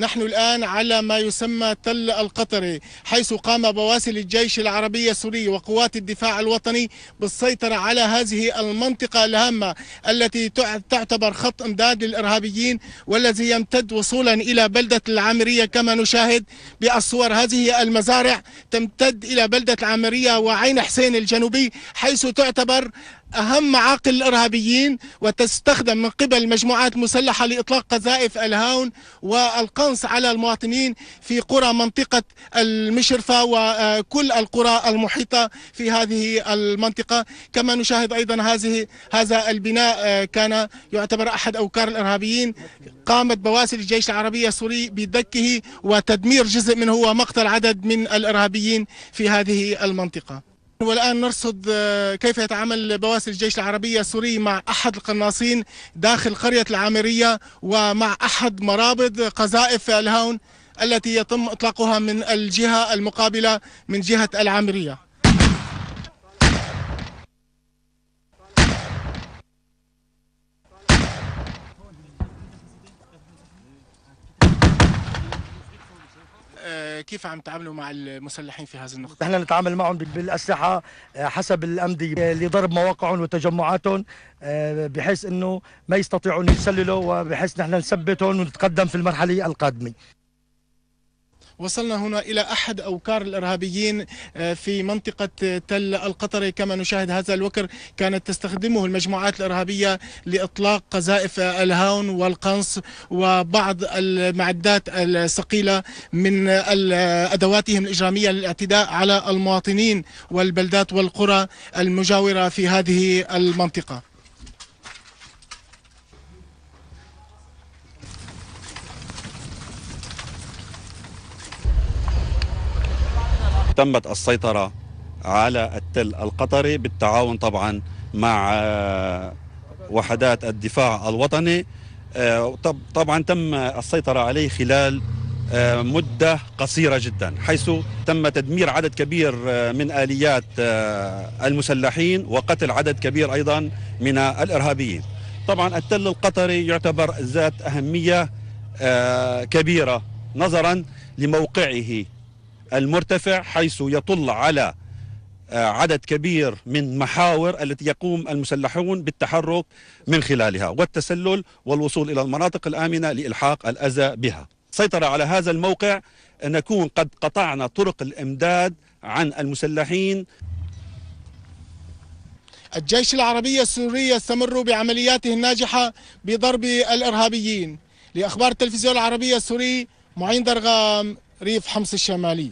نحن الآن على ما يسمى تل القطري حيث قام بواسل الجيش العربي السوري وقوات الدفاع الوطني بالسيطرة على هذه المنطقة الهامة التي تعتبر خط امداد للإرهابيين والذي يمتد وصولا إلى بلدة العامرية كما نشاهد بالصور هذه المزارع تمتد إلى بلدة العامرية وعين حسين الجنوبي حيث تعتبر أهم معاقل الإرهابيين وتستخدم من قبل مجموعات مسلحة لإطلاق قذائف الهاون والقنص الحرص على المواطنين في قرى منطقة المشرفة وكل القرى المحيطة في هذه المنطقة كما نشاهد أيضا هذه هذا البناء آه، كان يعتبر أحد أوكار الإرهابيين قامت بواسل الجيش العربي السوري بدكه وتدمير جزء منه ومقتل عدد من الإرهابيين في هذه المنطقة والآن نرصد آه، كيف يتعامل بواسل الجيش العربي السوري مع أحد القناصين داخل قرية العامرية ومع أحد مرابط قذائف الهاون التي يتم إطلاقها من الجهة المقابلة من جهة العامرية آه، كيف عم تعاملوا مع المسلحين في هذه النقطة؟ نحن نتعامل معهم بالأسلحة آه، حسب الأمدية آه، لضرب مواقعهم وتجمعاتهم بحيث أنه ما يستطيعون يتسللوا وبحيث نحن نثبتهم ونتقدم في المرحلة القادمة وصلنا هنا إلى أحد أوكار الإرهابيين آه، في منطقة آه، تل القطري كما نشاهد هذا الوكر كانت تستخدمه المجموعات الإرهابية لإطلاق قذائف الهاون والقنص وبعض المعدات الثقيلة من أدواتهم الإجرامية للاعتداء على المواطنين والبلدات والقرى المجاورة في هذه المنطقة تمت السيطرة على التل القطري بالتعاون طبعا مع آه، وحدات الدفاع الوطني آه، طبعا تم السيطرة عليه خلال آه، مدة قصيرة جدا حيث تم تدمير عدد كبير من آليات المسلحين وقتل عدد كبير أيضا من الإرهابيين طبعا التل القطري يعتبر ذات أهمية كبيرة نظرا لموقعه المرتفع حيث يطل على آه، عدد كبير من محاور التي يقوم المسلحون بالتحرك من خلالها والتسلل والوصول الى المناطق الامنه لالحاق الاذى بها. سيطره على هذا الموقع نكون قد قطعنا طرق الامداد عن المسلحين. الجيش العربي السوري يستمر بعملياته الناجحه بضرب الارهابيين. لاخبار التلفزيون العربيه السوري معين درغام ريف حمص الشمالي.